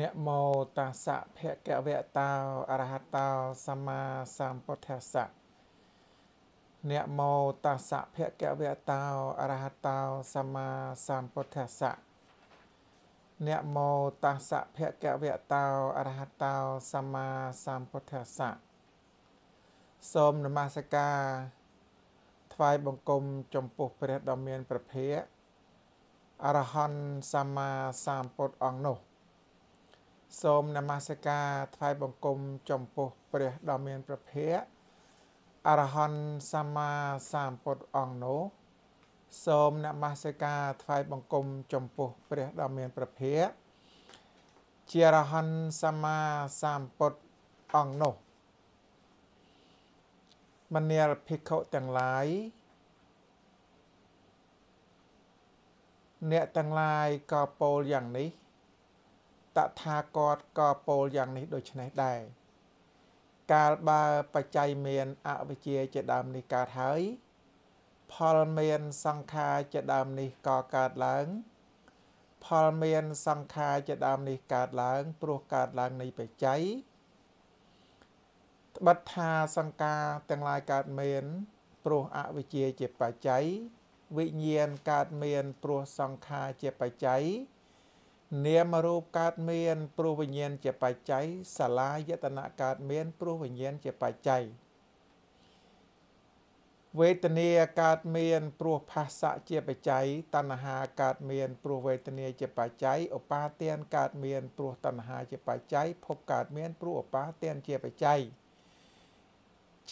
នមោតាសៈភគវតោអរហតោសម្មាសម្ពុទ្ធស្សៈនមោតាសៈភគវតោអរហតោសម្មាសម្ពុទ្ធស្សៈនមោតាសៈភគវតោអរហតោសម្មាសម្ពុទ្ធស្សៈសូមនមស្ការថ្វាយបង្គំចំពោះព្រះដ៏មានព្រះភិក្ខអរហន្តសម្មាសម្ពុទ្ធអង្គនោះសូមនមស្ការថ្វាយបង្គំចំពោះ ព្រះដ៏មានព្រះភ័ក្ត្រអរហន្តសម្មាសម្ពុទ្ធអង្គនោះសូមនមស្ការថ្វាយបង្គំចំពោះព្រះដ៏មានព្រះភ័ក្ត្រជាអរហន្តសម្មាសម្ពុទ្ធអង្គនោះមនាលភិក្ខុទាំងឡាយអ្នកទាំងឡាយក៏ពោលយ៉ាងនេះតថាគតក៏ពោលយ៉ាងនេះដូចនេះដែរកាលបើបច្ច័យមានអវិជ្ជាជាដើមនេះកើតហើយផលមានសង្ខារជាដើមនេះក៏កើតឡើង ផលមានសង្ខារជាដើមនេះកើតឡើងព្រោះកើតឡើងនៃបច្ច័យត្បិតថាសង្ខារទាំងឡាយកើតមានព្រោះអវិជ្ជាជាបច្ច័យវិញ្ញាណកើតមានព្រោះសង្ខារជាបច្ច័យនាមរូបកើតមានព្រោះវិញ្ញាណជាបច្ច័យសាលាយតនៈកើតមានព្រោះវិញ្ញាណជាបច្ច័យវេទនាកើតមានព្រោះផាសៈជាបច្ច័យតណ្ហាកើតមានព្រោះវេទនាជាបច្ច័យឧបាទានកើតមានព្រោះតណ្ហាជាបច្ច័យភពកើតមានព្រោះឧបាទានជាបច្ច័យ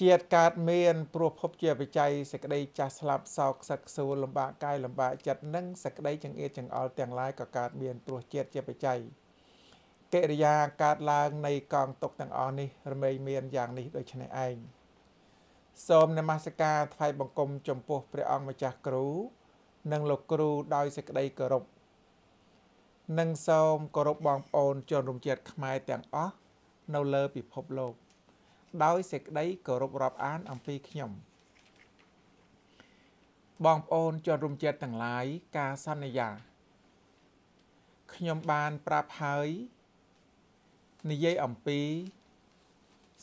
ជាតិកើតមានព្រោះភពជាបច្ច័យសក្តីចាស់ស្លាប់សោកខ្សឹកខ្សួលលំបាកកាយលំបាកចិត្តនិងសក្តីចង្អៀតចង្អល់ទាំងឡាយក៏កើតមានព្រោះជាតិជាបច្ច័យកិរិយាកើតឡើងនៃកងទុកទាំងអស់នេះរមែងមានយ៉ាងនេះដូចនេះឯងសូមនមស្ការថ្វាយបង្គំចំពោះ ព្រះអង្គម្ចាស់គ្រូ និងលោកគ្រូដោយសេចក្តីគោរពនិងសូមគោរពបងប្អូនជនរួមជាតិខ្មែរទាំងអស់នៅលើពិភពលោក។ដោយសេចក្តីគោរពរាប់អានអំពីខ្ញុំ បងប្អូនជនរួមជាតិទាំងឡាយការសន្យាខ្ញុំបានប្រាប់ហើយនិយាយអំពី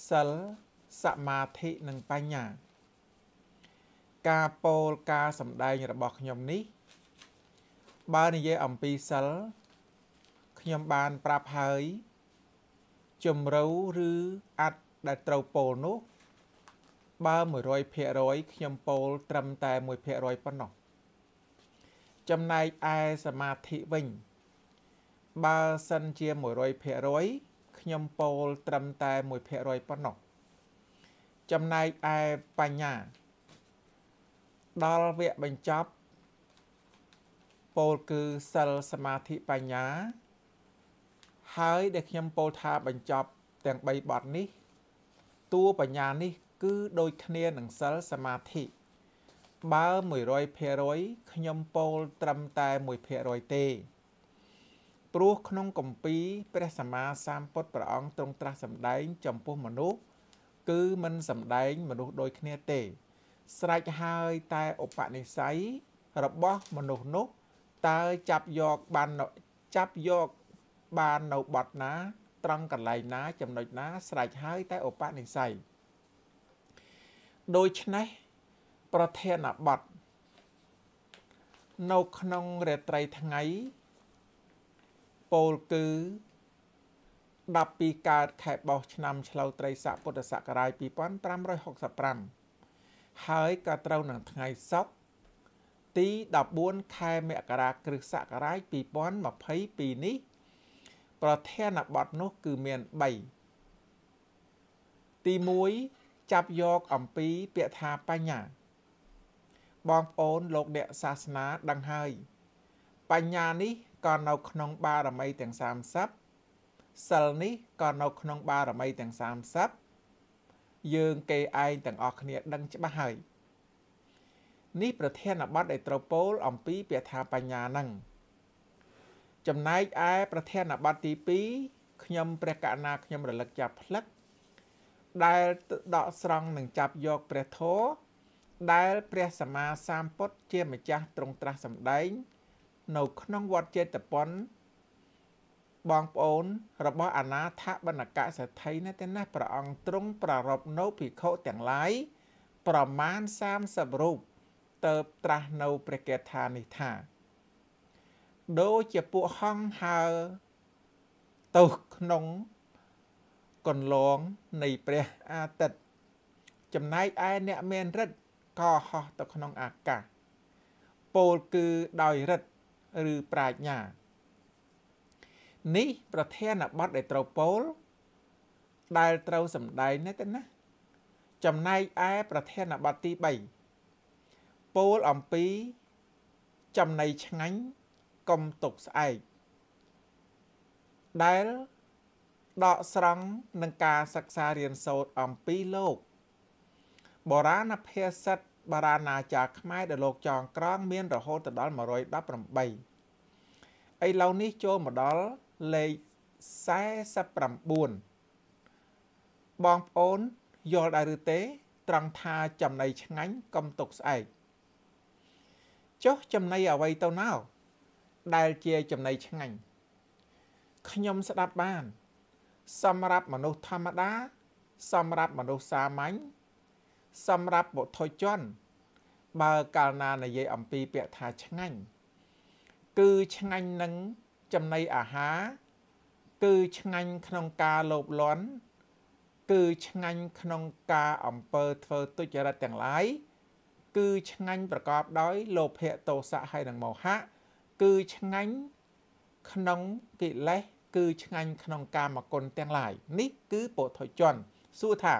សិលសមាធិនិងបញ្ញា ការពោលការសម្ដែងរបស់ខ្ញុំនេះបើនិយាយអំពីសិលខ្ញុំបានប្រាប់ហើយជំរូវឬអត្តដែលត្រូវពោលនោះបើ100%ខ្ញុំពោលត្រឹមតែ1%ប៉ុណ្ណោះចំណែកឯសមាធិវិញ បើសិនជា100%ខ្ញុំពោលត្រឹមតែ1%ប៉ុណ្ណោះចំណែកឯបញ្ញា ដល់វគ្គបញ្ចប់ពោលគឺសិលសមាធិបញ្ញាហើយដែលខ្ញុំពោលថាបញ្ចប់ ទាំង3បទនេះតួបញ្ញានេះគឺដូចគ្នានឹងសិលសមាធិបើ100%ខ្ញុំពោលត្រឹមតែ1%ទេ ព្រោះក្នុងកម្ពី ព្រះសម្មាសម្ពុទ្ធព្រះអង្គទ្រង់ត្រាស់សម្ដែងចំពោះមនុស្សគឺមិនសម្ដែងមនុស្សដូចគ្នាទេ ស្រេចហើយតែឧបនិស្ស័យរបស់មនុស្សនោះតើចាប់យកបានចាប់យកបាននៅបត់ណាត្រង់កន្លែងណាចំណុចណាស្រេចហើយតែឧបនិស្ស័យដូច្នេះ ប្រធានបទនៅក្នុងរាត្រីថ្ងៃពោលគឺ12កើតខែបោះឆ្នាំឆ្លូវត្រីស័កពុទ្ធសករាជ2565ហើយក៏ត្រូវនឹងថ្ងៃសុក្រទី14ខែមករាគ្រិស្តសករាជ2022នេះប្រធានបទនោះគឺមាន3ទី1ចាប់យកអំពីពាក្យថាបញ្ញា បងប្អូនលោកអ្នកសាសនាដឹងហើយ បញ្ញានេះក៏នៅ ក្នុងបារមីទាំង30សិលនេះក៏នៅក្នុង បារមីទាំង30យើងគេឯងទាំងអស់គ្នាដឹងច្បាស់ហើយនេះប្រធានបទដែលត្រូវពោលអំពីពាក្យថាបញ្ញានឹងចំណែកឯប្រធានបទទី2ខ្ញុំព្រះកណាខ្ញុំរលឹកចាប់ផ្លឹកដែលដកស្រង់នឹងចាប់យកព្រះធម៌ដែល ព្រះសម្មាសម្ពុទ្ធជាម្ចាស់ទ្រង់ត្រាស់សម្ដែង នៅក្នុងវត្តចេតពនបងប្អូនរបស់អនាថបណ្ឌកសេដ្ឋីនៅទីនេះព្រះអង្គទ្រង់ប្រារព្ធនៅភិក្ខុទាំងឡាយប្រមាណ30រូបតើបត្រាស់នៅព្រះកេដ្ឋានេះថាដូចជាពួកហង្សហើ ទៅក្នុងកន្លងនៃព្រះអាទិត្យចំណែកឯអ្នកមានរិទ្ធក៏ហោះទៅក្នុងអាកាសពោលគឺដោយរិទ្ធឬប្រាជ្ញា នេះប្រធានបទដែលត្រូវពោលដែលត្រូវសម្ដែងនេះទៅណា ចំណែកឯប្រធានបទទី3ពោលអំពី ចំណៃឆ្ងាញ់កុំຕົកស្អែកដែលដកស្រង់នឹងការសិក្សារៀនសូត្រអំពីលោក បរាណភាសិតបរាណាចារ្យខ្មែរដែលលោកចងក្រង មានរហូតដល់118ឥឡូវនេះចូលមកដល់លេខ49បងប្អូនយល់ដែរឬទេ ត្រង់ថាចំណៃឆ្ងាញ់កុំຕົកស្អែកចុះចំណៃអ្វីទៅណោដែលជាចំណីឆ្ងាញ់ខ្ញុំស្ដាប់បាន សម្រាប់មនុស្សធម្មតា សម្រាប់មនុស្សសាមញ្ញសម្រាប់បុថុជនបើកាលណានិយាយអំពីពាក្យថាឆ្ងាញ់គឺឆ្ងាញ់នឹងចំណីអាហារគឺឆ្ងាញ់ក្នុងការលោភលន់គឺឆ្ងាញ់ក្នុងការអំពើធ្វើទុច្ចរិតទាំងឡាយគឺឆ្ងាញ់ប្រកបដោយលោភៈទោសៈហើយនិងមោហៈគឺឆ្ងាញ់ក្នុងកិលេសគឺឆ្ងាញ់ក្នុងកាមគុណទាំងឡាយ នេះ គឺពុទ្ធជនសួរថា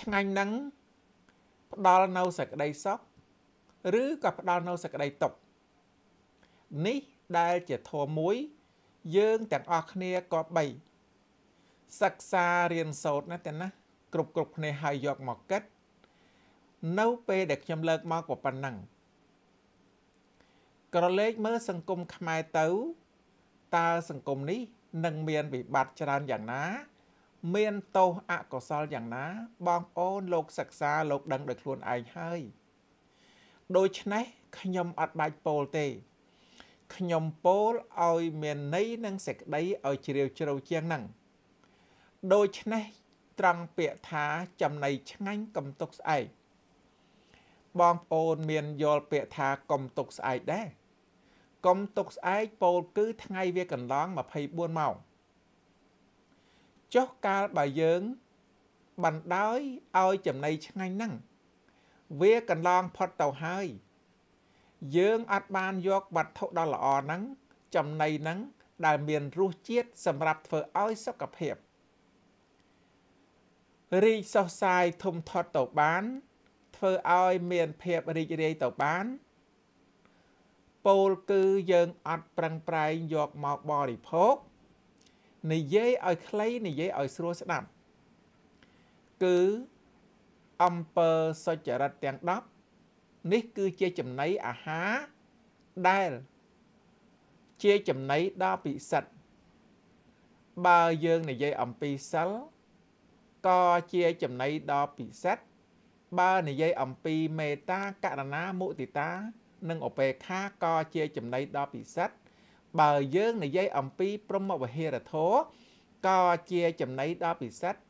ឆ្ងាញ់នឹងផ្ដល់នៅសក្តីសុខឬក៏ផ្ដល់នៅសក្តីទុក្ខនេះដែលជាធម៌មួយ យើងទាំងអស់គ្នាក៏បី សិក្សារៀនសូត្រណាតែណាគ្រប់គ្រប់គ្នាហើយយកមកកិត្តនៅពេលដែលខ្ញុំលើកមកប៉ុណ្ណឹងក្រឡេកមើលសង្គមខ្មែរទៅតើសង្គមនេះនឹងមានវិបត្តិច្រើនយ៉ាងណា មានទោសអកុសលយ៉ាងណា បងប្អូនលោកសិក្សាលោកដឹងដោយខ្លួនឯងហើយ ដូច្នេះខ្ញុំអត់បាច់ពោលទេខ្ញុំពោលឲ្យមានន័យនិងសេចក្តីឲ្យជ្រាវជ្រៅជាងហ្នឹងដូច្នេះត្រង់ពាក្យថាចំណៃឆ្ងាញ់កំទុកស្អែកបងប្អូនមានយល់ពាក្យថាកំទុកស្អែកដែរកុំទុកស្អែកពោលគឺថ្ងៃវាកន្លង24ម៉ោងចុះកាលបើយើងបណ្ដោយឲ្យចំណៃឆ្ងាញ់ហ្នឹងវាកន្លងផុតទៅហើយយើងអត់បានយកវត្ថុដ៏ល្អហ្នឹងចំណៃហ្នឹង ដែលមានរសជាតិសម្រាប់ធ្វើឲ្យសុខភាព រីកសោះសាយធំធាត់ទៅបានធ្វើឲ្យមានភាពរីករាយទៅបានពោលគឺយើងអត់ប្រឹងប្រែងយកមកបរិភោគនិយាយឲ្យខ្លីនិយាយឲ្យស្រួលស្ដាប់គឺអំពើសុចរិតទាំង10នេះគឺជាចំណីអាហារដែល ជាចំណីដ៏ពិសិដ្ឋបើយើងនិយាយអំពីសិលក៏ជាចំណីដ៏ពិសិដ្ឋបើនិយាយ អំពីមេត្តាករណាមុទិតានិងឧបេក្ខាក៏ជាចំណីដ៏ពិសិដ្ឋបើយើង និយាយអំពីព្រហ្មវិហារធម៌ក៏ជាចំណីដ៏ពិសិដ្ឋ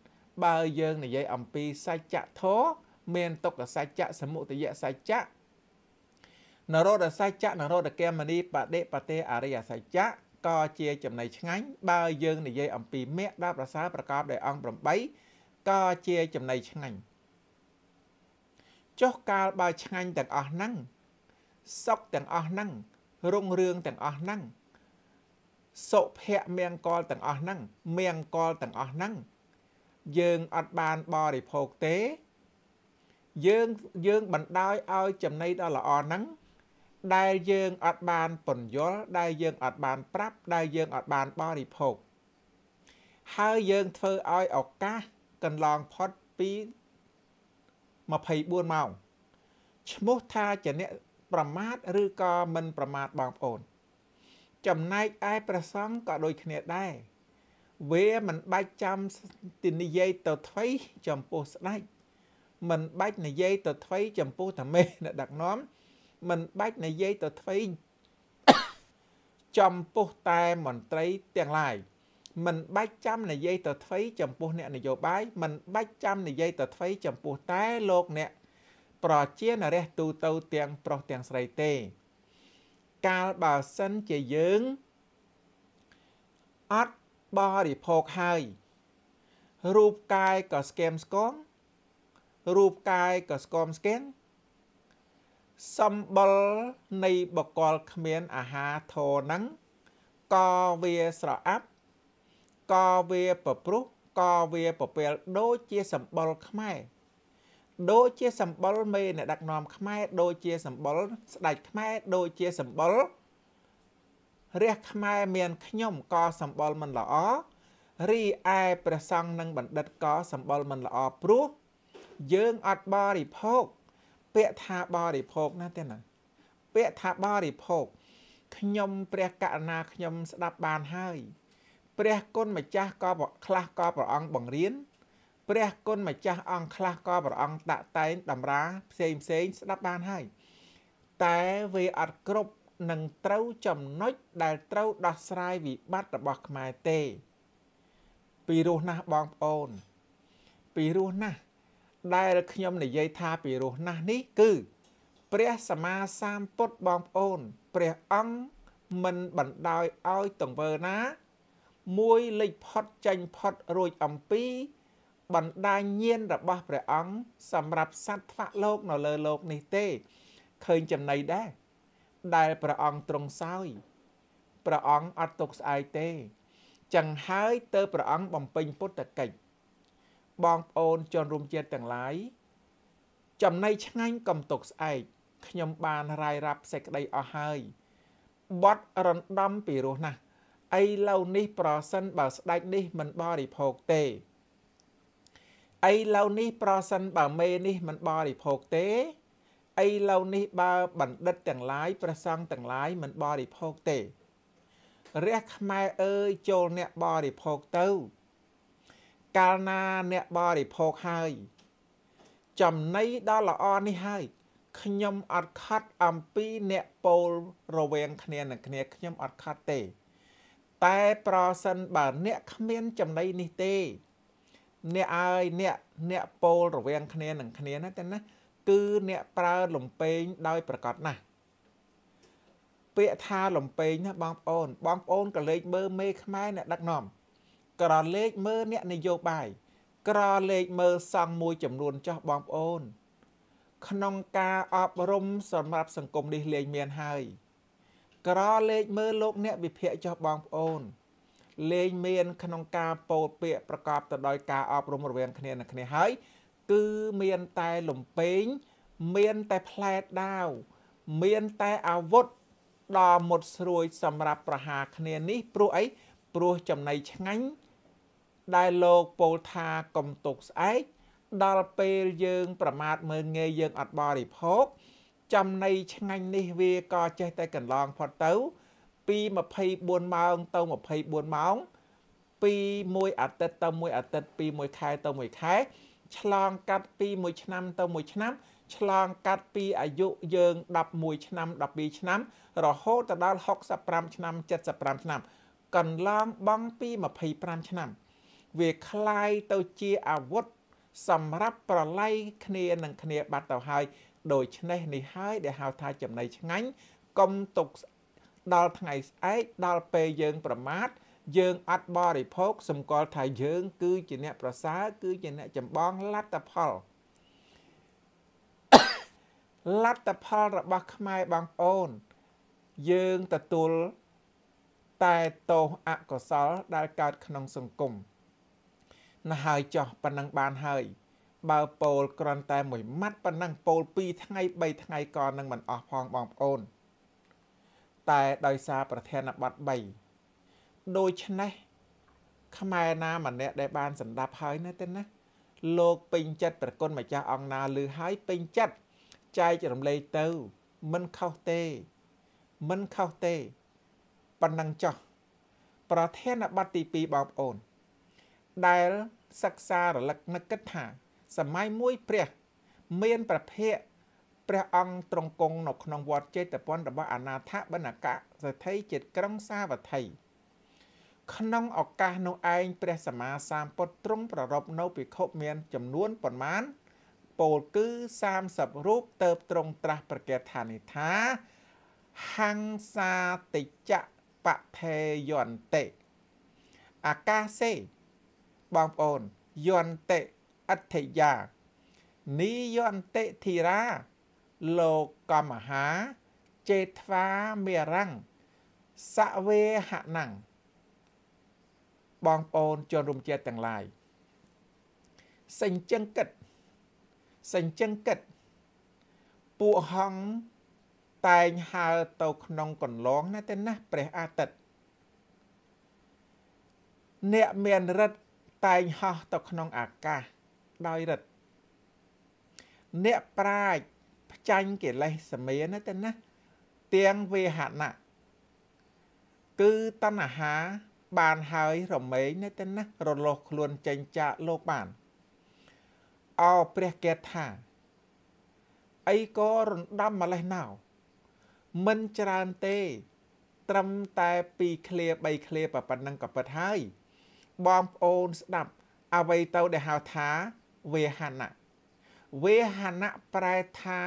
បើយើង និយាយអំពីសច្ចធម៌មានទុក្ខសច្ចៈសមុទយសច្ចៈនរោដសច្ចៈនរោដកេមនីបដិបតេអរិយសច្ចៈក៏ជាចំណីឆ្ងាញ់បើយើងនិយាយអំពីមេដាប្រសើរប្រកបដោយអង្គ8ក៏ជាចំណីឆ្ងាញ់ចុះកាលបើឆ្ងាញ់ទាំងអស់ហ្នឹងសុខទាំងអស់ហ្នឹងរុងរឿងទាំងអស់ហ្នឹងសុភៈមៀងកលទាំងអស់ហ្នឹងមៀងកលទាំងអស់ហ្នឹងយើងអត់បានបរិភោគទេ យើងយើងបណ្ដោយឲ្យចំណីដល់ល្អហ្នឹងដែលយើងអត់បានពន្យល់ដែលយើងអត់បានប្រាប់ដែលយើងអត់បានបរិភោគហើយយើងធ្វើឲ្យឱកាសកន្លងផុតពី24ម៉ោងឈ្មោះថាជាអ្នកប្រមាថឬក៏មិនប្រមាថបងប្អូន ចំណែកឯព្រះសង្ឃក៏ដូចគ្នាដែរវាមិនបាច់ចាំទីនិយាយទៅថ្មីចំពោះស្ដេចមិនបាច់និយាយទៅថ្មីចំពោះតាមេអ្នកដឹកនាំមិនបាច់និយាយទៅថ្មីចំពោះតែមន្ត្រីទាំងឡាយមិនបាច់ចាំនិយាយទៅថ្មីចំពោះអ្នកនយោបាយមិនបាច់ចាំនិយាយទៅថ្មីចំពោះតែលោកអ្នកប្រជានរះទូទៅទាំងប្រុសទាំងស្រីទេកាលបើសិនជាយើងអត់បរិភោគហើយរូបកាយក៏ស្គមស្គងរូបកាយក៏ស្គមស្គងសម្បល់នៃបកលគ្មានអាហារធរហ្នឹងក៏វាស្រអាប់ក៏វាប្រព្រឹត្តក៏វាប្រពេលដូចជាសម្បល់ខ្មែរដូចជាសម្បុលមេអ្នកដឹកនាំខ្មែរដូចជាសម្បុលស្ដេចខ្មែរដូចជាសម្បុលរះខ្មែរមានខ្ញុំក៏សម្បុលមិនល្អរីឯព្រះសង្ឃនិងបណ្ឌិតក៏សម្បុលមិនល្អព្រោះយើងអត់បរិភោគពាក្យថាបរិភោគណាទេណាពាក្យថាបរិភោគខ្ញុំ ព្រះករណាខ្ញុំស្ដាប់បានហើយ ព្រះគុណម្ចាស់ក៏ខ្លះក៏ព្រះអង្គបង្រៀនព្រះគុណម្ចាស់អង្គខ្លះក៏ព្រះអង្គតាក់តែងតម្រាផ្សេងផ្សេងស្ដាប់បានហើយតែវាអត់គ្រប់នឹងត្រូវចំណុចដែលត្រូវដោះស្រាយវិបត្តិរបស់ខ្មែរទេពីរសណាស់បងប្អូនពីរសណាស់ដែលខ្ញុំនិយាយថាពីរសណាស់នេះគឺ ព្រះសម្មាសម្ពុទ្ធបងប្អូនព្រះអង្គមិនបណ្ដោយឲ្យតង្វើណាមួយលេចផុតចាញ់ផុតរួចអំពីបណ្ដាញញាណរបស់ព្រះអង្គសម្រាប់សត្វថ្វាក់លោកនៅលើលោកនេះទេឃើញចំណៃដែរដែលព្រះអង្គទ្រង់សោយព្រះអង្គអត់ទុកស្អែកទេចឹងហើយទៅព្រះអង្គបំពេញពុទ្ធកិច្ចបងប្អូនជនរួមជាតិទាំងឡាយចំណៃឆ្ងាញ់កំទុកស្អែកខ្ញុំបានរាយរាប់សេចក្តីអស់ហើយបត់រំដំពីរសណាស់ឥឡូវនេះប្រសិនបើស្ដេចនេះមិនបរិភោគទេឥឡូវនេះប្រសិនបើមេនេះមិនបរិភោគទេឥឡូវនេះបើបណ្ឌិតទាំងឡាយប្រសង់ទាំងឡាយមិនបរិភោគទេរះខ្មែរអើយចូលអ្នកបរិភោគទៅ កាលណាអ្នកបរិភោគហើយចំណៃដល់ល្អនេះហើយខ្ញុំអត់ខត់អំពីអ្នកពោលរវាងគ្នានឹងគ្នាខ្ញុំអត់ខត់ទេ តែប្រសិនបើអ្នកគ្មានចំណៃនេះទេអ្នកហើយអ្នកអ្នកពោលរវាងគ្នានឹងគ្នាណាតែណាគឺអ្នកប្រើលំពេងដោយប្រកាសណាស់ពាក្យថាលំពេងណាបងប្អូនបងប្អូនក៏លេចមើលមេខ្មែរអ្នកដឹកនាំក្រលេចមើលអ្នកនយោបាយក្រលេចមើលសង្ឃមួយចំនួនចោះបងប្អូន ក្នុងការអប់រំសម្រាប់សង្គមនេះលែងមានហើយក្រលេចមើលលោកអ្នកវិភាគចោះបងប្អូនលែងមានក្នុងការពោលពាក្យប្រកបទៅដោយការអប់រំរវាងគ្នានឹងគ្នាហើយគឺមានតែលំពេងមានតែផ្លែដាវមានតែអាវុធដ៏មុតស្រួយសម្រាប់ប្រហារគ្នានេះ ព្រោះអីព្រោះចំណៃឆ្ងាញ់ដែលលោកពោលថាកំទុកស្អែកដល់ពេលយើង ប្រមាថមើលងាយយើងអត់បរិភោគចំណៃឆ្ងាញ់នេះវាក៏ចេះតែកន្លងផុតទៅពី24ម៉ោងទៅ24ម៉ោងពីមួយអាទិត្យទៅមួយអាទិត្យពីមួយខែទៅមួយខែឆ្លងកាត់ពីមួយឆ្នាំ ទៅមួយឆ្នាំ ឆ្លងកាត់ពីអាយុយើង11ឆ្នាំ12ឆ្នាំ រហូតទៅដល់65ឆ្នាំ75ឆ្នាំកន្លងបងពី25ឆ្នាំវាคล้ายទៅជាអាវុធសម្រាប់ប្រឡ័យគ្នានឹងគ្នាបាត់ទៅហើយដូច្នេះនេះហើយដែលហៅថាចំណៃឆ្ងាញ់កុំទុកស្ដល់ថ្ងៃស្អែកដល់ពេលយើងប្រមាថយើងអត់បរិភោគសម្គាល់ថាយើង គឺជាអ្នកប្រសើរគឺជាអ្នកចម្បងលទ្ធផលលទ្ធផលរបស់ខ្មែរបងប្អូនយើងទទួលតែទោសអកុសលដែលកើតក្នុងសង្គមណ៎ហើយចោះប៉ុណ្ណឹងបានហើយ បើពោលគ្រាន់តែមួយម៉ាត់ប៉ុណ្ណឹងពោល2ថ្ងៃ3ថ្ងៃក៏នឹងមិនអស់ផងបងប្អូនតែដោយសារប្រធានបទ3ដូច្នេះ ខ្មែរណាម្នាក់ដែលបានសម្ដាប់ហើយនៅទេណាលោកពេញចិត្តប្រគុណម្ចាស់អង្គណាលើហើយពេញចិត្តចែករំលែកទៅមិនខុសទេមិនខុសទេប៉ុណ្ណឹងចោះប្រធានបទទី2បងប្អូន ដែលសិក្សារលឹកនឹកគិតថា សម័យមួយព្រះមានប្រភេទព្រះអង្គទ្រង់គង់នៅក្នុងវត្តចេតពនរបស់អាណាថបណ្ឌកៈសេដ្ឋីជាតិក្រុងសាវត្ថីក្នុងឱកាសនោះឯងព្រះសម្មាសម្ពុទ្ធទ្រង់ប្ររពនៅភិក្ខុមានចំនួនប៉ុន្មានពោលគឺ30រូបទៅត្រង់ត្រាស់ប្រកាសថានិថាហង្សាតិចៈបថេយន្តិអាកាសេ បងប្អូនយន្តិអធិយា នីយន្តិធីរាលោកកម្មហាចេថ្វាមេរង្គសវេហណង្គបងប្អូនជនរួមជាតិទាំងឡាយសេចចឹងកិតសេចចឹងកិតពួកហង្សតែងហើរទៅក្នុងកន្លងណាទេណាព្រះអាទិត្យអ្នកមានរិទ្ធតែងហោះទៅក្នុងអាកាសដោយរិទ្ធអ្នកប្រាជ្ញខ្ចាញ់កិលេសមានទៅណាទាំងវេហណៈគឺតណ្ហាបានហើយរមែងទៅណារលោះខ្លួនចេញចាកលោកបានអោព្រះកេតថាអីក៏រំដំម្លេះណៅមិនច្រើនទេ ត្រឹមតែ2ឃ្លា3ឃ្លាប៉ុណ្ណឹងក៏ពិតហើយបងប្អូនស្ដាប់អ្វីទៅដែលហៅថាវេហណៈវេហណៈប្រែថា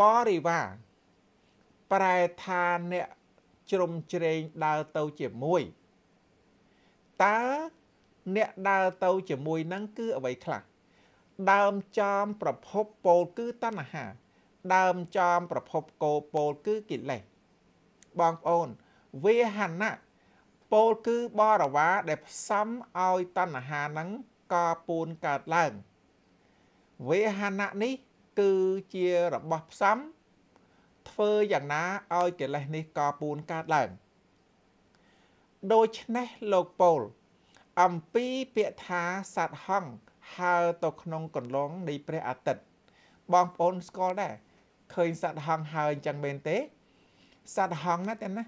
បរិវារប្រែថាអ្នកជ្រុំជ្រែងដើរទៅជាមួយតើអ្នកដើរទៅជាមួយនឹងគឺអ្វីខ្លះដើមចំប្រភពពោលគឺតណ្ហា ដើមចំប្រភពគោពោលគឺកិលេសបងប្អូនវេហណៈពោលគឺបរិវារដែលផ្សំឲ្យតណ្ហានឹងកពួនកើតឡើង។វេហណៈនេះ គឺជារបស់ផ្សំ ធ្វើយ៉ាងណាឲ្យកិលេសនេះកពួនកើតឡើងដូច្នេះលោកពូល អំពីពាក្យថាសត្វហង្សហើរទៅក្នុងកន្លងនៃព្រះអាទិត្យបងប្អូនស្គាល់ដែរឃើញសត្វហង្សហើរអញ្ចឹងមែនទេ សត្វហង្សណាទាំងណា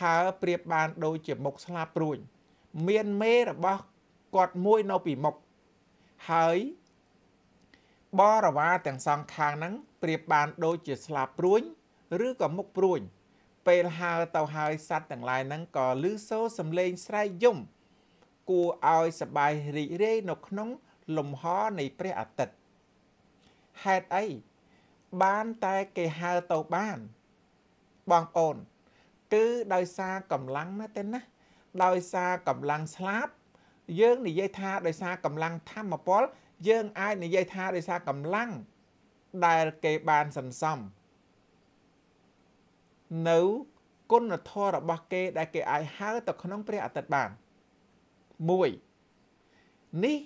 ហើរប្រៀបបានដូចជាមុខស្លាបព្រួយមានមេរបស់គាត់មួយនៅពីមុខហើយបរិវារទាំងសងខាងហ្នឹងប្រៀបបានដូចជាស្លាបព្រួញឬក៏មុខព្រួញពេលហើរទៅហើយសัตว์ទាំងឡាយហ្នឹងក៏លឺសូរសំឡេងស្រែកយំ គួរឲ្យសប្បាយរីករាយនៅក្នុងលំហនៃព្រះអាទិត្យហេតុអីបានតែគេហៅទៅបានបងប្អូន គឺដោយសារកម្លាំងណាទេណាដោយសារកម្លាំងស្លាប់យើងនិយាយថាដោយសារកម្លាំងធម្មពលយើងអាចនិយាយថាដោយសារកម្លាំងដែលគេបានសន្សំនៅ គុណធម៌របស់គេដែលគេអាចហៅទៅក្នុងព្រះអាទិត្យបាន1នេះ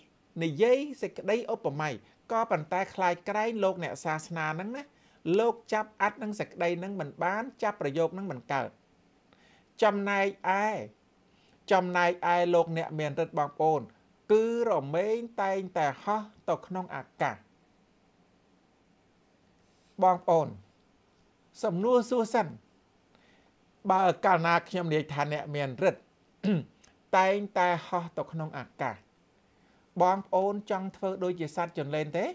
និយាយសេចក្តីឧបមាក៏ប៉ុន្តែคล้ายក្រែងលោក អ្នកសាសនាហ្នឹងណាលោកចាប់អត្តនឹងសេចក្តីហ្នឹងមិនបានចាប់ប្រយោគហ្នឹងមិនកើតចំណែកឯចំណែកឯលោក អ្នកមានរិទ្ធបងប្អូនគឺរមែងតែងតែហោះទៅក្នុងអាកាសបងប្អូនសំណួរសួរសិន បើកាលណាខ្ញុំនិយាយថាអ្នកមានរិទ្ធតែងតែហោះទៅក្នុង អាកាសបងប្អូនចង់ធ្វើដូចជាសត្វចន្លែនទេ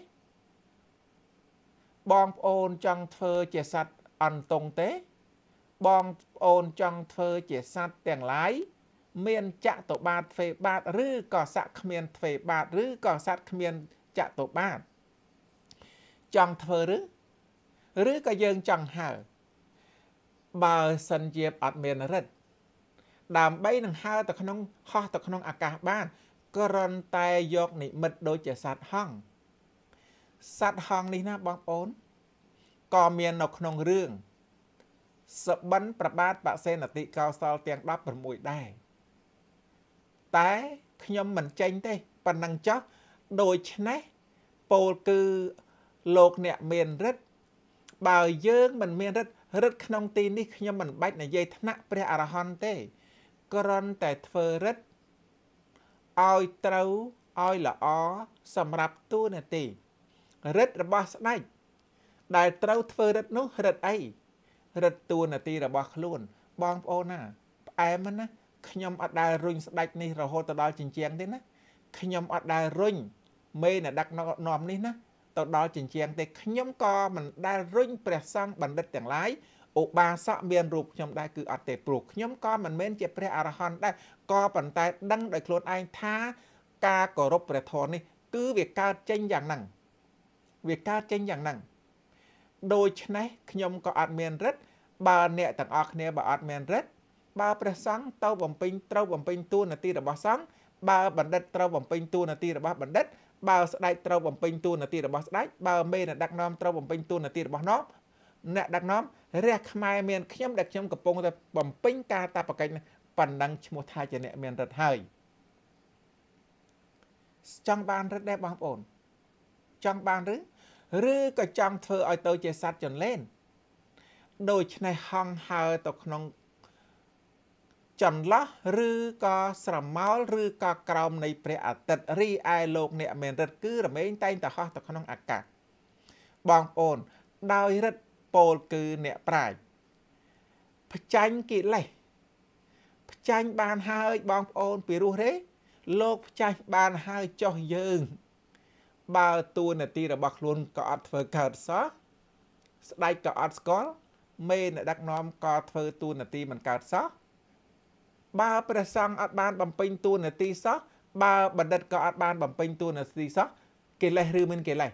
បងប្អូនចង់ធ្វើជាសត្វអន្ទង់ទេ បងប្អូនចង់ធ្វើជាសត្វទាំងឡាយមានចតុបាទទ្វេបាទឬក៏ស័កគ្មានទ្វេបាទឬក៏ស័កគ្មានចតុបាទចង់ធ្វើឬឬក៏យើងចង់ហើ បើសិនជាអត់មានរិទ្ធដើម្បីនឹងហើ ទៅក្នុងហោះទៅក្នុងអាកាសបានគ្រាន់តែយកនិមិត្តដូចជាសត្វហង្សសត្វហង្សនេះណាបងប្អូនក៏មាននៅក្នុងរឿងសបិនប្របាទបសេនតិកោសលទាំង16ដែរតែខ្ញុំមិនចេញទេប៉ុណ្ណឹងចោះដូច្នេះពោលគឺលោកអ្នកមានរិទ្ធបើយើង មិនមានរិទ្ធរិទ្ធក្នុងទីនេះខ្ញុំមិនបាច់និយាយថ្នាក់ព្រះអរហន្តទេគ្រាន់តែធ្វើរិទ្ធឲ្យត្រូវឲ្យល្អសម្រាប់ទូនាទីរិទ្ធរបស់ស្ដេចដែលត្រូវធ្វើរិទ្ធនោះរិទ្ធអីរិទ្ធទូនាទីរបស់ខ្លួនបងប្អូនណាផ្អែមណាខ្ញុំអត់ដែលរុញស្ដេចនេះរហូតទៅដល់ជញ្ជាំងទេណាខ្ញុំអត់ដែលរុញមេអ្នកដឹកនាំនេះណាទៅដល់ជញ្ជាំងទេខ្ញុំក៏មិនដែលរុញព្រះសង្ឃបណ្ឌិតទាំងឡាយឧបាសកមានរូបខ្ញុំដែរគឺអត់ទេព្រោះខ្ញុំក៏មិនមែនជាព្រះអរហន្តដែរក៏ប៉ុន្តែ ដឹងដោយខ្លួនឯងថា ការគោរពព្រះធម៌នេះគឺវាកើតចេញយ៉ាងហ្នឹងវាកើតចេញយ៉ាងហ្នឹងដូច្នេះខ្ញុំក៏អត់មានរិទ្ធបើអ្នកទាំងអស់គ្នាបើអត់មានរិទ្ធបើព្រះសង្ឃទៅបំពេញត្រូវបំពេញតួនាទីរបស់សង្ឃបើបណ្ឌិតត្រូវបំពេញតួនាទីរបស់បណ្ឌិតបើស្ដេចត្រូវបំពេញតួនាទីរបស់ស្ដេចបើមេអ្នកដឹកនាំត្រូវបំពេញតួនាទីរបស់នោមអ្នកដឹកនាំរះខ្មែរមានខ្ញុំដែលខ្ញុំកំពុងតែបំពេញការតបកិច្ចប៉ុណ្ណឹងឈ្មោះថាជាអ្នកមានរដ្ឋហើយចង់បានរដ្ឋដែរបងប្អូន ចង់បានឬឬក៏ចង់ធ្វើឲ្យទៅជាសัตว์ចន្លែនដូច្នេះហង្ហើទៅក្នុងចន្លោះឬក៏ស្រមោលឬក៏ក្រោមនៃព្រះអាទិត្យរីឯលោកអ្នកមានរិទ្ធគឺរមែងតែងតែហោះ ទៅក្នុងអាកាសបងប្អូនដោយរិទ្ធពលគឺអ្នកប្រាជ្ញផ្ចាញ់កិលេសផ្ចាញ់បានហើយបងប្អូនពីរោះទេលោកផ្ចាញ់បានហើយចោះយើង បើតួនាទីរបស់ខ្លួនក៏អត់ធ្វើកើតសោះស្ដេចក៏អត់ស្គាល់មេអ្នកដឹកនាំក៏ធ្វើតួនាទីមិនកើតសោះបើព្រះសង្ឃអត់បានបំពេញតួនាទីសោះបើបណ្ឌិតក៏អត់បានបំពេញតួនាទីសោះកិលេសឬមិនកិលេស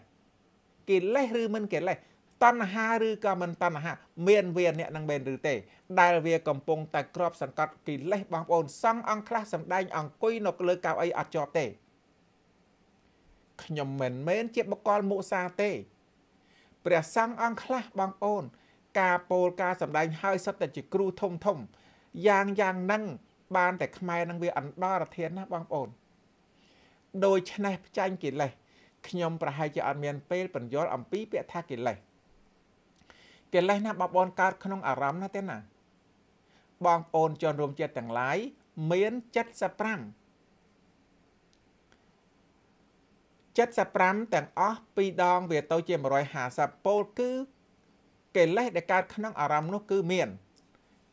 កិលេសឬមិនកិលេសតណ្ហាឬក៏មិនតណ្ហាមានវាអ្នកនឹងមែនឬទេ ដែលវាកំពុងតែក្របសង្កត់កិលេសបងប្អូនសង្ឃអង្គខ្លះសំដែងអង្គុយនៅលើកៅអីអត់ជាប់ទេខ្ញុំមិនមែនជាបកលមុសាទេព្រះសង្ឃអង្គខ្លះបងប្អូន ការពោលការសម្ដែងហើយសត្វតែជាគ្រូធំធំយ៉ាងយ៉ាងហ្នឹងបាន តែខ្មែរនឹងវាអណ្ដរធានណាបងប្អូន ដូច្នេះផ្ចាញ់កិលេសខ្ញុំប្រហែលជាអត់មានពេលបញ្យល់អំពីពាក្យថាកិលេសកិលេសណាបងប្អូនកើតក្នុងអារម្មណ៍ណាទេណាបងប្អូនជនរួមជាតិទាំងឡាយមាន75 75ទាំងអស់2ដងវាទៅជា150ពោលគឺកិលេសដែលកើតក្នុងអារម្មណ៍នោះ គឺមាន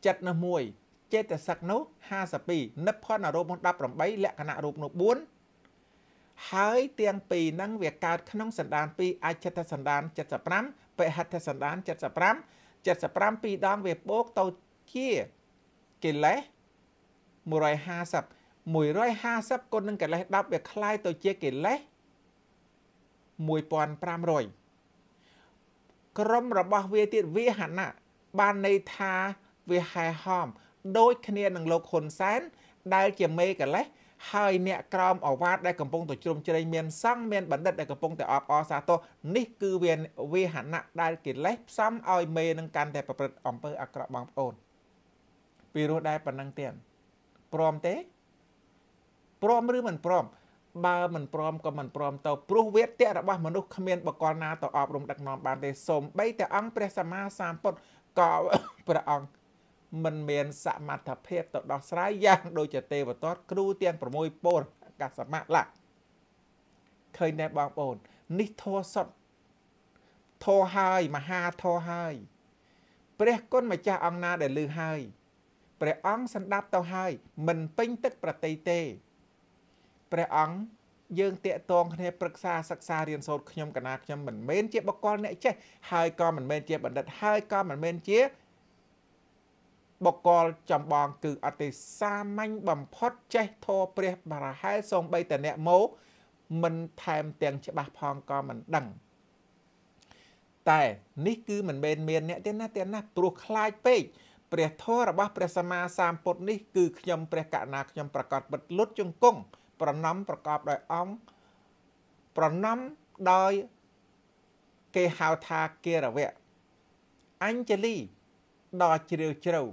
ចិត្តនោះមួយចេតសិកនោះ52និព្វានរូបនោះ18លក្ខណៈរូបនោះ4ហើយ ទាំងពីរនឹងវាកើតក្នុងសណ្ដាន2អច្ឆតសណ្ដាន75បិហត្ថសណ្ដាន75 75ពីរដងវាបូកទៅជាកិលេស150 150គុណនឹងកិលេស10វាคล้ายទៅជាកិលេស1500ក្រុមរបស់វាទៀតវាហណៈបានន័យថាវាហែហោមដូចគ្នានឹងលោកហ៊ុនសែនដែលជាមេកលេសហើយអ្នកក្រមអវាទដែលកំពុងទៅជ្រុំជ្រែងមានសង្ឃមានបណ្ឌិតដែលកំពុងតែអបអរសាទរនេះគឺវា វាហណៈដែលកិលេសផ្សំឲ្យមេនឹងកាន់តែប្រព្រឹត្តអំពើអាក្រក់បងប្អូនពីរស់ដែរប៉ុណ្ណឹងទៀតព្រមទេព្រមឬមិនព្រមបើមិនព្រមក៏មិនព្រមទៅព្រោះវាទៈរបស់មនុស្សគ្មានបកលណាទៅអប់រំដឹកនាំបានទេសូម្បីតែអង្គព្រះសម្មាសម្ពុទ្ធក៏ព្រះអង្គមិនមានសមត្ថភាពទៅដោះស្រាយយ៉ាងដូចជាទេវទត្តគ្រូទាំង6ពលកាសមៈឡាឃើញដែរបងប្អូននេះធោះសុតធោះហើយមហាធោះហើយព្រះគុណម្ចាស់អង្គណាដែលលឺហើយព្រះអង្គសម្ដាប់ទៅហើយមិនពេញទឹកប្រតិទេព្រះអង្គយើងតាកតងគ្នាប្រឹក្សាសិក្សារៀនសូត្រខ្ញុំកណាខ្ញុំមិនមែនជាបកលអ្នកចេះហើយក៏មិនមែនជាបណ្ឌិតហើយក៏មិនមែនជាបកលចំបងគឺអតិសាមញ្ញបំផុតចេះធေါ်ព្រះបរហែសូម្បីតអ្នកមកមិនថែមទាំងច្បាស់ផងក៏មិនដឹង តែនេះគឺមិនមែនមានអ្នកទេណាទេណា ព្រោះខ្លាចពេកព្រះធម៌របស់ព្រះសម្មាសម្ពុទ្ធនេះ គឺខ្ញុំព្រះកណាខ្ញុំប្រកាសបិទលុតជង្គង់ប្រណំប្រកបដោយអង្គប្រណំដោយគេហៅថាគារវៈអัญជលីដល់ជ្រាវជ្រៅ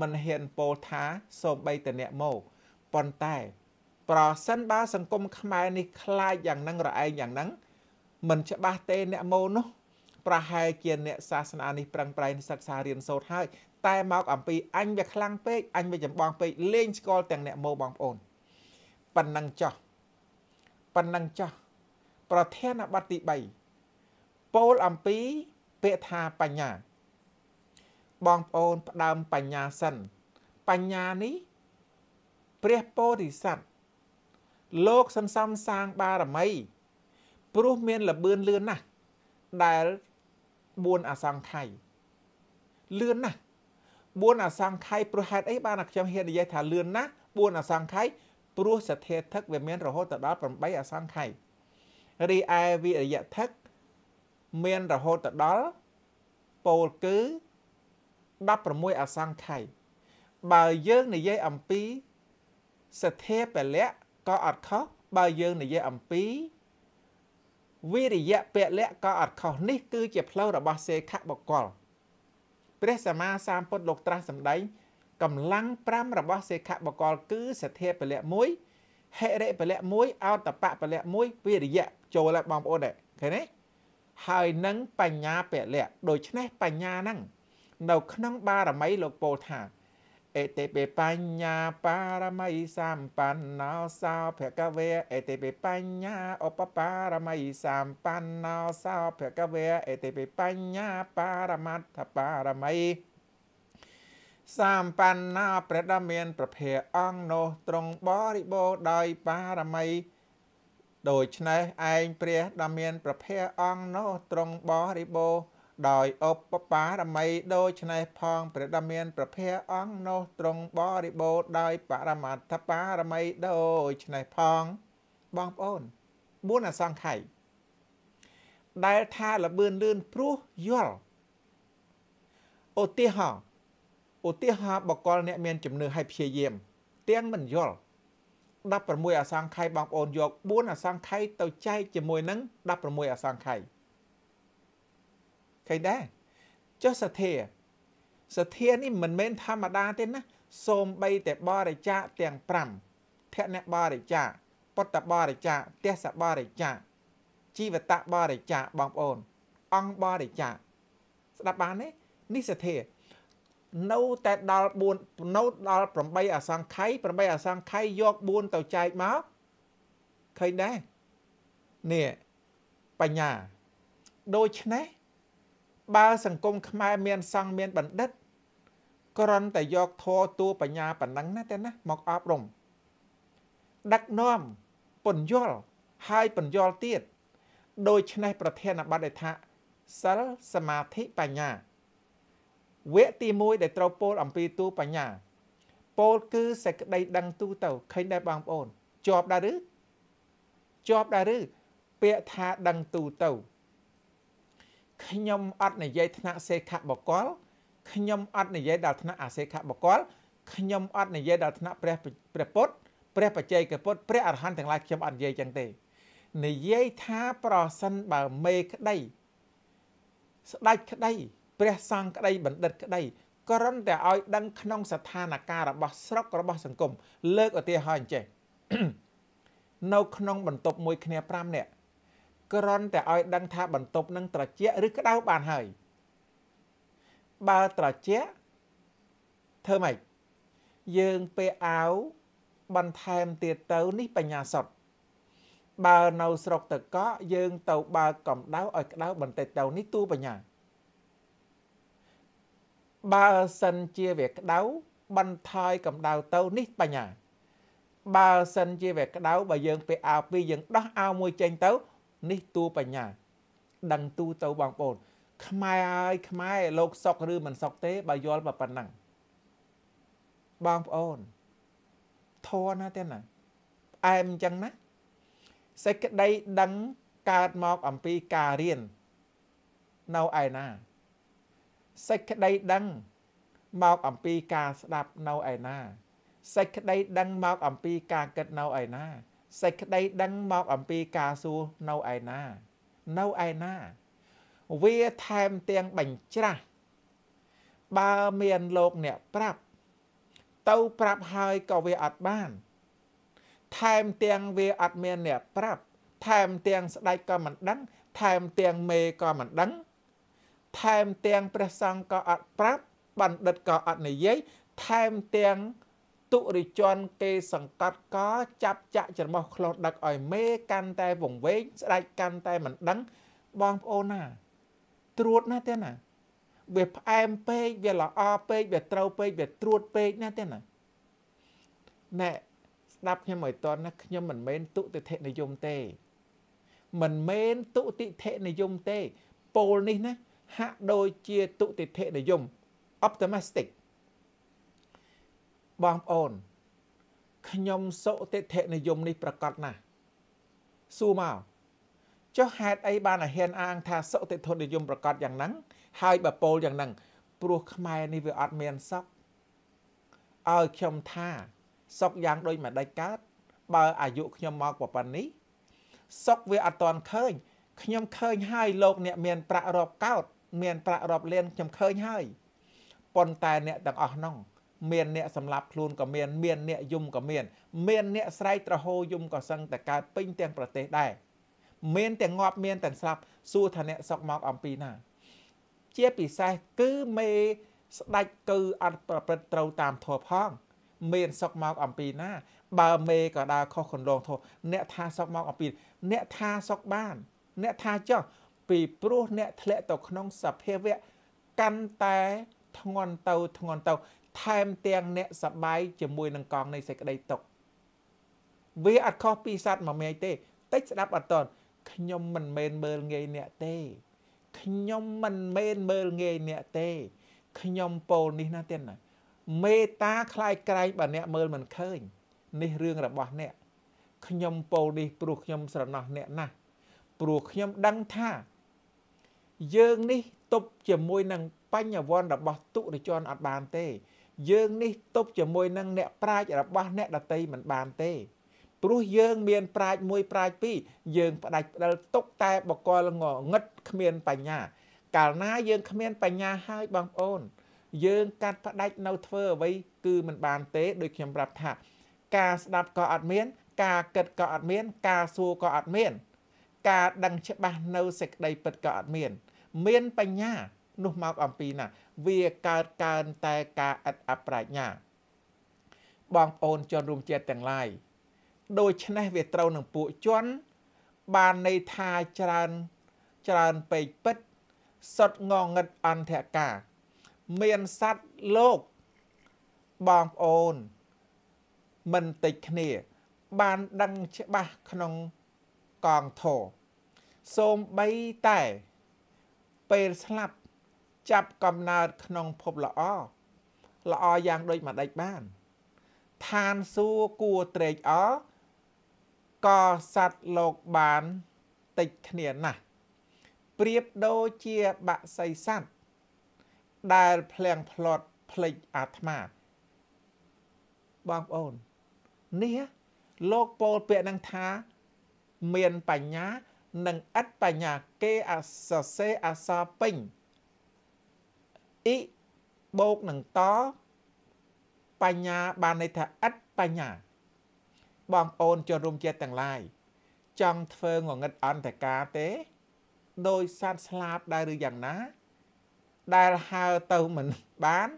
មិនហ៊ានពោលថាសូម្បីតអ្នកមកប៉ុន្តែ ប្រសិនបើសង្គមខ្មែរនេះខ្លាចយ៉ាងហ្នឹងរឯងយ៉ាងហ្នឹងមិនច្បាស់ទេ អ្នកម៉ូនោះប្រហែលជាអ្នកសាសនានេះប្រឹងប្រែងសិក្សារៀនសូត្រហើយតែមកអំពីអញវាខ្លាំងពេកអញវាចម្បង ពេកលេងស្គាល់ទាំងអ្នកម៉ូបងប្អូនប៉ុណ្ណឹងចោះប៉ុណ្ណឹងចោះប្រធានបទទី3ពោលអំពីពាក្យថាបញ្ញាបងប្អូនផ្ដើមបញ្ញាសិនបញ្ញានេះព្រះពោធិសត្វលោកសន្សំសាងបារមីព្រោះមានលបឿនលឿនណាស់ដែល4អសង្ខ័យលឿនណាស់4អសង្ខ័យព្រោះហេតុអីបានតែខ្ញុំហ៊ាននិយាយថាលឿនណាស់4អសង្ខ័យព្រោះសទ្ធាធិកវាមានរហូតដល់8អសង្ខ័យរីឯវិរិយធិកមានរហូតដល់ពោលគឺ16អសង្ខ័យបើយើងនិយាយអំពីសទ្ធាពលៈក៏អត់ខុសបើយើងនិយាយអំពីវិរិយៈពលៈក៏អត់ខុសនេះគឺ ជាផ្លូវរបស់សេខបកលព្រះសម្មាសម្ពុទ្ធលោកត្រាស់សម្ដែងកម្លាំង5របស់សេខបកលគឺសទ្ធាពលៈ1ហិរិពលៈ1អោតបៈពលៈ1វិរិយៈចូលហើយបងប្អូនឃើញទេហើយនឹងបញ្ញាពលៈដូច្នេះបញ្ញាហ្នឹងនៅក្នុង បារមីលោកពោលថា អេតេបេបញ្ញាបារមីសម្បណ្ណោសោភគវេអេតេបេបញ្ញាឧបបារមីសម្បណ្ណោសោភគវេអេតេបេបញ្ញា បារមត្ថបារមីសម្បណ្ណាព្រះដ៏មាន ប្រភេអង្គនោះទ្រង់បរិបូរដោយបារមី ដូច្នេះឯងព្រះដ៏មាន ប្រភេអង្គនោះទ្រង់បរិបូរដោយឧបបារមីដូច្នេះផងព្រះដ៏មាន ប្រភៈអង្គនោះទ្រង់បរិបូរដោយបរមត្ថបារមីដូច្នេះផងបងប្អូន4អសង្ខ័យដែលថាលបឿនលឿនព្រោះយល់ឧទាហរណ៍ឧទាហរណ៍បកលអ្នកមានជំនឿហើយព្យាយាមទាំងមិនយល់16អសង្ខ័យបងប្អូនយក4អសង្ខ័យទៅចែកជាមួយនឹង16អសង្ខ័យឃើញដែរចុះសទ្ធាសទ្ធានេះមិនមែនធម្មតាទេណាសូមបីតែបរិច្ចាគទាំង5ធនបរិច្ចាគពុទ្ធបរិច្ចាគទស្សបរិច្ចាគជីវតបរិច្ចាគបងប្អូនអង្គបរិច្ចាគស្ដាប់បានទេនេះសទ្ធានៅតែដល់4នៅដល់8អសង្ខ័យ8អសង្ខ័យយក4ទៅចែកមកឃើញដែរនេះបញ្ញាដូច្នេះបើសង្គមខ្មែរមានសង្ឃមានបណ្ឌិតគ្រាន់តែយកធម៌តួបញ្ញាប៉ុណ្ណឹងណាតែណា មកអប់រំដឹកនាំពន្យល់ហើយពន្យល់ទៀតដូច្នេះប្រធានបទថាសិលសមាធិបញ្ញាវគ្គទី1ដែលត្រូវពោលអំពីតួបញ្ញាពោលគឺសេចក្តីដឹងទូទៅឃើញដែរបងប្អូនជាប់ដែរឬជាប់ដែរឬពាក្យថាដឹងទូទៅខ្ញុំអត់និយាយថ្នាក់សេខៈបកលខ្ញុំអត់និយាយដល់ថ្នាក់អសេខៈបកលខ្ញុំអត់និយាយដល់ថ្នាក់ព្រះព្រះពុទ្ធព្រះបច្ចេកពុទ្ធព្រះអរហន្តទាំងឡាយខ្ញុំអត់និយាយចឹងទេនិយាយថាប្រសិនបើមេក្តី ស្ដេចក្តីព្រះសង្ឃក្តីបណ្ឌិតក្តីគ្រាន់តែឲ្យដឹងក្នុងស្ថានភាពរបស់ស្រុករបស់សង្គមលើកឧទាហរណ៍ចេះនៅក្នុងបន្ទប់មួយគ្នា5នាក់ក្រន់តែឲ្យដឹងថាបន្ទប់នឹងត្រជាក់ឬក្តៅបានហើយបើត្រជាក់ធ្វើម៉េចយើងពេលអាវបន្ថែមទៀតទៅនេះបញ្ញាសុតបើនៅស្រុកតកកយើង ទៅបើកម្ដៅឲ្យក្ដៅបន្តិចទៅនេះទួបញ្ញាបើសិនជាវាក្ដៅបន្ថយកម្ដៅទៅនេះបញ្ញាបើសិនជាវាក្ដៅបើយើងពេលអាវពីរយើងដោះអាវមួយចេញទៅនេះតួបញ្ញា ដឹងទូទៅបងប្អូន ខ្មែរហើយខ្មែរលោកសុកឬមិនសុកទេ បើយល់ប៉ុណ្ណឹងបងប្អូនធរណាទេណាផ្អែមអញ្ចឹងណា សេចក្តីដឹងកើតមកអំពីការរៀននៅឯណា សេចក្តីដឹងមកអំពីការស្ដាប់នៅឯណាសេចក្តីដឹងមកអំពី ការគិតនៅឯណាសេចក្តីដឹងមកអំពីការសួរនៅឯណា នៅឯណា វាថែមទាំងបញ្ច្រាស់បើមានលោកអ្នកប្រាប់ទៅប្រាប់ហើយក៏វាអត់បាន ថែមទាំងវាអត់មានអ្នកប្រាប់ថែមទាំងស្ដេចក៏មិនដឹង ថែមទាំងមេក៏មិនដឹង ថែមទាំងព្រះសង្ឃក៏អត់ប្រាប់បណ្ឌិតក៏អត់និយាយថែមទាំងទុរិជនគេសង្កត់កចាប់ចាក់ច្រមុះខ្លោះដឹកឲ្យមេកាន់តែវង្វេងស្ដេចកាន់តែមិនដឹងបងប្អូនណា ត្រួតណាទេណា វាផ្អែមពេកវាល្អពេកវាត្រូវពេកវាត្រួតពេកណាទេណាណែស្ដាប់ខ្ញុំឲ្យតន់ណាខ្ញុំមិនមែនទុតិធនិយមទេ មិនមែនទុតិធនិយមទេពោលនេះណាហាក់ដូចជាទុតិធនិយម optimistic បងប្អូនខ្ញុំសុតិធនិយមនេះប្រកាសណាស់សួរមកចុះហេតុអីបានអាហ៊ាន អាង ថាសុតិធនិយមប្រកាសយ៉ាងហ្នឹងហើយបពោលយ៉ាងហ្នឹងព្រោះខ្មែរនេះវាអត់មានសុខឲ្យខ្ញុំថាសុខយ៉ាងដូចម្ដេចកើតបើអាយុខ្ញុំមកប៉ុណ្ណេះសុខវាអត់តាន់ឃើញខ្ញុំឃើញហើយលោកអ្នក មានប្រាក់រាប់កោតមានប្រាក់រាប់លានខ្ញុំឃើញហើយប៉ុន្តែអ្នកទាំងអស់នោះមានអ្នកសម្លាប់ខ្លួនក៏មានមានអ្នកយំក៏មានមានអ្នកស្រែកត្រហោយំក៏សឹងតែកើតពេញទាំងប្រទេសដែរមានទាំងងាប់មានទាំងស្លាប់សួរថាអ្នកសុកមកអំពីណាជាពិសេសគឺមេស្ដាច់គឺអត់ប្រព្រឹត្តត្រូវតាមធម៌ផង មានសុកមកអំពីណាបើមេក៏ដើរខុសគន្លងធម៌អ្នក ថាសុកមកអំពីអ្នកថាសុកបាន អ្នកថាចោះពីព្រោះអ្នកធ្លាក់ទៅក្នុងសភាវៈកាន់តែធ្ងន់ទៅធ្ងន់ទៅថែមទាំងអ្នកសបាយជាមួយនឹងកងនៃសេចក្តីទុកវាអត់ខុសពីសត្វមួយមេទេ តិចស្ដាប់អត់តន់ខ្ញុំមិនមែនមើលងាយអ្នកទេខ្ញុំមិនមែនមើលងាយអ្នកទេខ្ញុំពោលនេះណាទៀតណា មេតាខ្លាយក្រែងបើអ្នកមើលមិនឃើញនេះរឿងរបស់អ្នកខ្ញុំពោលនេះព្រោះខ្ញុំស្រណោះអ្នកណាស់ព្រោះខ្ញុំដឹងថា យើងនេះទប់ជាមួយនឹងបញ្ញវន្តរបស់ទុរិជនអត់បានទេយើងនេះទប់ជាមួយនឹងអ្នកប្រាជ្ញរបស់អ្នកដតីមិនបានទេ ព្រោះយើងមានប្រាជ្ញមួយប្រាជ្ញពីរយើងផ្ដាច់ផ្ដិលទុកតែបកលងងឹតគ្មានបញ្ញាកាលណាយើងគ្មានបញ្ញាហើយបងប្អូន យើងកាត់ផ្ដាច់នៅធ្វើអ្វីគឺមិនបានទេដូចខ្ញុំប្រាប់ថាការស្ដាប់ក៏អត់មាន ការគិតក៏អត់មាន ការសួរក៏អត់មានការដឹងច្បាស់នៅសេចក្តីពិតក៏អត់មាន មានបញ្ញានោះមកអំពីណាវាកើតកើនតែការអត់អប្រាជ្ញា បងប្អូនជនរួមជាតិទាំងឡាយដូច្នេះវាត្រូវនឹងពួកជនបានន័យថាច្រើនច្រើនពេកពិតសុតងងឹតអន្តរការមានសัตว์លោកបងប្អូន មិនតិចគ្នា បានដឹងច្បាស់ក្នុងកងធរសូមបីតែពេលស្លាប់ចាប់កំណើតក្នុងភពល្អល្អយ៉ាងដូចម្ដេចបានឋានសួគ៌គួរត្រេកអរក៏សัตว์លោកបានតិចគ្នាណាស់ប្រៀបដូចជាបក្សីសัตว์ដែលភ្លៀងផ្លត់ភ្លេចអាត្មាបងប្អូននេះលោកពោលពាក្យនឹងថា មានបញ្ញានិងឥតបញ្ញាគេអសសេអសពេញអ៊ីបូកនឹងត បញ្ញាបានន័យថាអិតបញ្ញា បងប្អូនចូលរួមជាតិទាំងឡាយចង់ធ្វើងងឹតអន្តការទេដោយសត្វស្លាប់ដែរឬយ៉ាងណា ដែលហើទៅមិនបាន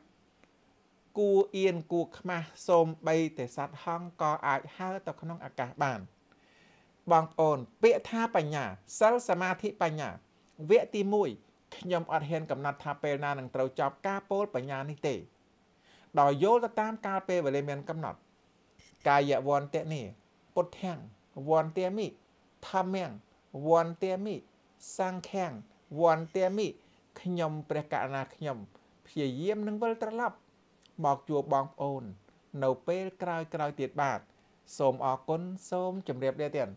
គួអៀនគួខ្មាស់សូមបីតែសត្វហង្សក៏អាចហើ ទៅក្នុងអាកាសបាន បងប្អូនពាក្យថាបញ្ញាសិលសមាធិបញ្ញាវគ្គទី1ខ្ញុំអត់ហ៊ានកំណត់ថាពេលណានឹងត្រូវចប់ការពោលបញ្ញានេះទេដោយយល់ទៅតាមកាលពេលវេលាមានកំណត់កាយវន្តនេះ ពុទ្ធាំងវន្តមិធម្មំវន្តមិសង្ខាំងវន្តមិខ្ញុំព្រះករណាខ្ញុំព្យាយាមនឹងវិលត្រឡប់មកជួបបងប្អូន នៅពេលក្រោយក្រោយទៀតបាទសូមអរគុណសូមជម្រាបលាទៀត